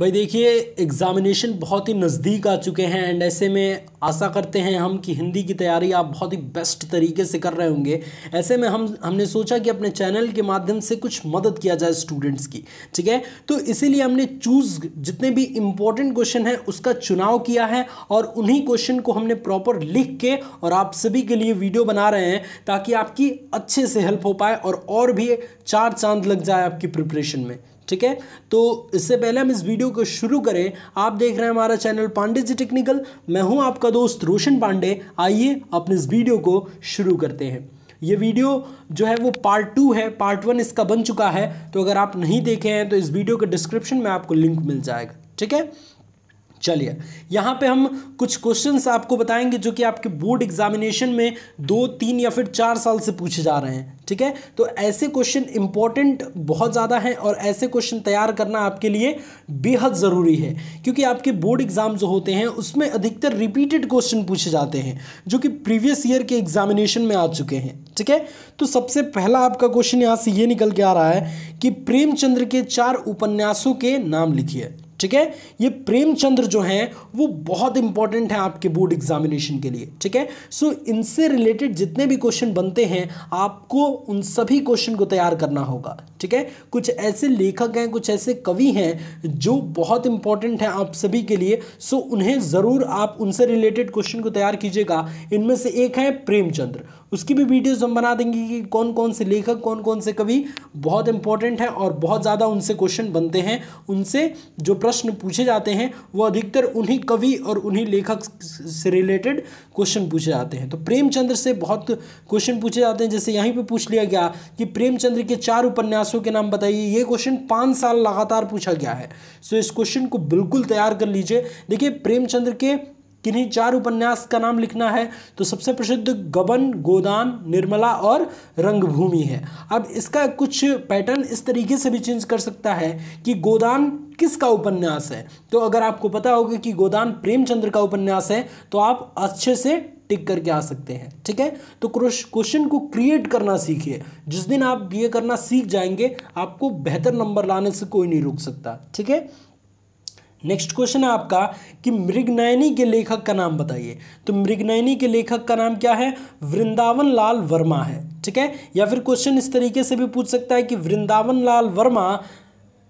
भाई देखिए एग्ज़ामिनेशन बहुत ही नज़दीक आ चुके हैं एंड ऐसे में आशा करते हैं हम कि हिंदी की तैयारी आप बहुत ही बेस्ट तरीके से कर रहे होंगे ऐसे में हम हमने सोचा कि अपने चैनल के माध्यम से कुछ मदद किया जाए स्टूडेंट्स की ठीक है तो इसीलिए हमने चूज़ जितने भी इंपॉर्टेंट क्वेश्चन है उसका चुनाव किया है और उन्हीं क्वेश्चन को हमने प्रॉपर लिख के और आप सभी के लिए वीडियो बना रहे हैं ताकि आपकी अच्छे से हेल्प हो पाए और, और भी चार चांद लग जाए आपकी प्रिपरेशन में ठीक है तो इससे पहले हम इस वीडियो को शुरू करें आप देख रहे हैं हमारा चैनल पांडे जी टेक्निकल मैं हूं आपका दोस्त रोशन पांडे आइए अपने इस वीडियो को शुरू करते हैं ये वीडियो जो है वो पार्ट टू है पार्ट वन इसका बन चुका है तो अगर आप नहीं देखे हैं तो इस वीडियो के डिस्क्रिप्शन में आपको लिंक मिल जाएगा ठीक है चलिए यहाँ पे हम कुछ क्वेश्चंस आपको बताएंगे जो कि आपके बोर्ड एग्जामिनेशन में दो तीन या फिर चार साल से पूछे जा रहे हैं ठीक है तो ऐसे क्वेश्चन इंपॉर्टेंट बहुत ज़्यादा हैं और ऐसे क्वेश्चन तैयार करना आपके लिए बेहद ज़रूरी है क्योंकि आपके बोर्ड एग्ज़ाम जो होते हैं उसमें अधिकतर रिपीटेड क्वेश्चन पूछे जाते हैं जो कि प्रीवियस ईयर के एग्जामिनेशन में आ चुके हैं ठीक है तो सबसे पहला आपका क्वेश्चन यहाँ से ये निकल के आ रहा है कि प्रेमचंद्र के चार उपन्यासों के नाम लिखिए ठीक है ये प्रेमचंद्र जो हैं वो बहुत इंपॉर्टेंट है आपके बोर्ड एग्जामिनेशन के लिए ठीक है सो इनसे रिलेटेड जितने भी क्वेश्चन बनते हैं आपको उन सभी क्वेश्चन को तैयार करना होगा ठीक है कुछ ऐसे लेखक हैं कुछ ऐसे कवि हैं जो बहुत इंपॉर्टेंट हैं आप सभी के लिए सो उन्हें ज़रूर आप उनसे रिलेटेड क्वेश्चन को तैयार कीजिएगा इनमें से एक है प्रेमचंद्र उसकी भी वीडियोस हम बना देंगे कि कौन कौन से लेखक कौन कौन से कवि बहुत इंपॉर्टेंट हैं और बहुत ज़्यादा उनसे क्वेश्चन बनते हैं उनसे जो प्रश्न पूछे जाते हैं वो अधिकतर उन्हीं कवि और उन्हीं लेखक से रिलेटेड क्वेश्चन पूछे जाते हैं तो प्रेमचंद्र से बहुत क्वेश्चन पूछे जाते हैं जैसे यहीं पर पूछ लिया गया कि प्रेमचंद्र के चार उपन्यासों के नाम बताइए ये क्वेश्चन पाँच साल लगातार पूछा गया है सो इस क्वेश्चन को बिल्कुल तैयार कर लीजिए देखिए प्रेमचंद्र के किन्हीं चार उपन्यास का नाम लिखना है तो सबसे प्रसिद्ध गबन गोदान निर्मला और रंगभूमि है अब इसका कुछ पैटर्न इस तरीके से भी चेंज कर सकता है कि गोदान किसका उपन्यास है तो अगर आपको पता होगा कि गोदान प्रेमचंद्र का उपन्यास है तो आप अच्छे से टिक करके आ सकते हैं ठीक है तो क्वेश्चन को क्रिएट करना सीखिए जिस दिन आप ये करना सीख जाएंगे आपको बेहतर नंबर लाने से कोई नहीं रोक सकता ठीक है नेक्स्ट क्वेश्चन है आपका कि मृगनयनी के लेखक का नाम बताइए तो मृगनयनी के लेखक का नाम क्या है वृंदावन लाल वर्मा है ठीक है या फिर क्वेश्चन इस तरीके से भी पूछ सकता है कि वृंदावन लाल वर्मा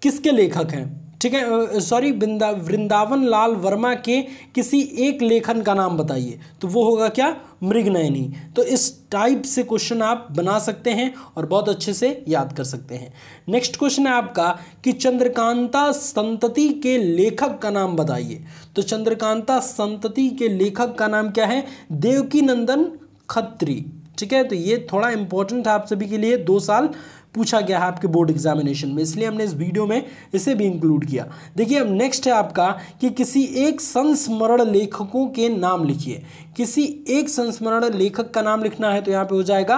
किसके लेखक हैं ठीक है सॉरी वृंदावन लाल वर्मा के किसी एक लेखन का नाम बताइए तो वो होगा क्या मृगनयनी तो इस टाइप से क्वेश्चन आप बना सकते हैं और बहुत अच्छे से याद कर सकते हैं नेक्स्ट क्वेश्चन है आपका कि चंद्रकांता संतति के लेखक का नाम बताइए तो चंद्रकांता संतति के लेखक का नाम क्या है देवकी नंदन खत्री ठीक है तो ये थोड़ा इंपॉर्टेंट है आप सभी के लिए दो साल पूछा गया है आपके बोर्ड एग्जामिनेशन में इसलिए हमने इस वीडियो में इसे भी इंक्लूड किया देखिए अब नेक्स्ट है आपका कि किसी एक संस्मरण लेखकों के नाम लिखिए किसी एक संस्मरण लेखक का नाम लिखना है तो यहाँ पे हो जाएगा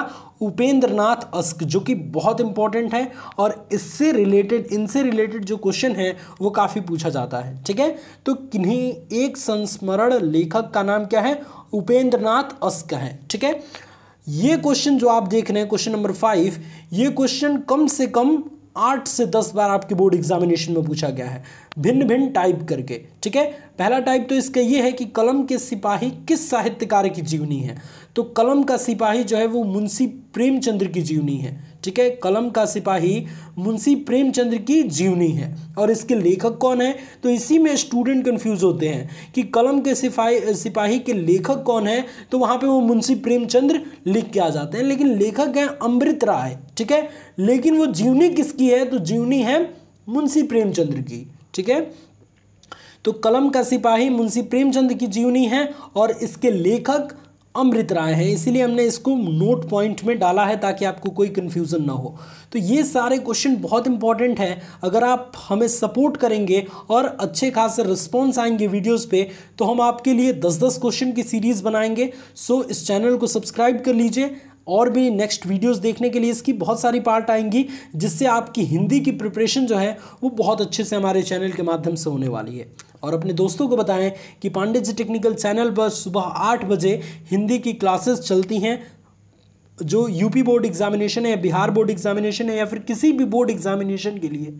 उपेंद्रनाथ अस्क जो कि बहुत इंपॉर्टेंट है और इससे रिलेटेड इनसे रिलेटेड जो क्वेश्चन है वो काफ़ी पूछा जाता है ठीक है तो किन्हीं एक संस्मरण लेखक का नाम क्या है उपेंद्रनाथ अस्क है ठीक है ये क्वेश्चन जो आप देख रहे हैं क्वेश्चन नंबर फाइव ये क्वेश्चन कम से कम आठ से दस बार आपके बोर्ड एग्जामिनेशन में पूछा गया है भिन्न भिन्न टाइप करके ठीक है पहला टाइप तो इसका ये है कि कलम के सिपाही किस साहित्यकार की जीवनी है तो कलम का सिपाही जो है वो मुंशी प्रेमचंद्र की जीवनी है ठीक है कलम का सिपाही मुंशी प्रेमचंद्र की जीवनी है और इसके लेखक कौन है तो इसी में स्टूडेंट कंफ्यूज होते हैं कि कलम के सिपाही सिपाही के लेखक कौन है तो वहाँ पे वो मुंशी प्रेमचंद्र लिख के आ जाते हैं लेकिन लेखक हैं अमृत राय ठीक है लेकिन वो जीवनी किसकी है तो जीवनी है मुंशी प्रेमचंद्र की ठीक है तो कलम का सिपाही मुंशी प्रेमचंद्र की जीवनी है और इसके लेखक अमृत राय हैं इसीलिए हमने इसको नोट पॉइंट में डाला है ताकि आपको कोई कन्फ्यूज़न ना हो तो ये सारे क्वेश्चन बहुत इंपॉर्टेंट हैं अगर आप हमें सपोर्ट करेंगे और अच्छे खासे रिस्पॉन्स आएंगे वीडियोस पे तो हम आपके लिए 10-10 क्वेश्चन की सीरीज़ बनाएंगे सो इस चैनल को सब्सक्राइब कर लीजिए और भी नेक्स्ट वीडियोस देखने के लिए इसकी बहुत सारी पार्ट आएंगी जिससे आपकी हिंदी की प्रिपरेशन जो है वो बहुत अच्छे से हमारे चैनल के माध्यम से होने वाली है और अपने दोस्तों को बताएं कि पांडे जी टेक्निकल चैनल पर सुबह आठ बजे हिंदी की क्लासेस चलती हैं जो यूपी बोर्ड एग्ज़ामिनेशन है बिहार बोर्ड एग्ज़ामिनेशन है या फिर किसी भी बोर्ड एग्ज़ामिनेशन के लिए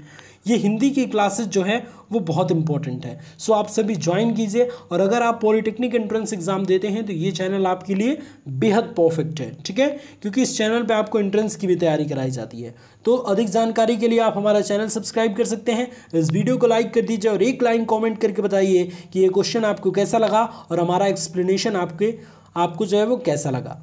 ये हिंदी की क्लासेस जो हैं वो बहुत इंपॉर्टेंट है सो आप सभी ज्वाइन कीजिए और अगर आप पॉलिटेक्निक एंट्रेंस एग्ज़ाम देते हैं तो ये चैनल आपके लिए बेहद परफेक्ट है ठीक है क्योंकि इस चैनल पे आपको एंट्रेंस की भी तैयारी कराई जाती है तो अधिक जानकारी के लिए आप हमारा चैनल सब्सक्राइब कर सकते हैं इस वीडियो को लाइक कर दीजिए और एक लाइन कॉमेंट करके बताइए कि ये क्वेश्चन आपको कैसा लगा और हमारा एक्सप्लेनेशन आपके आपको जो है वो कैसा लगा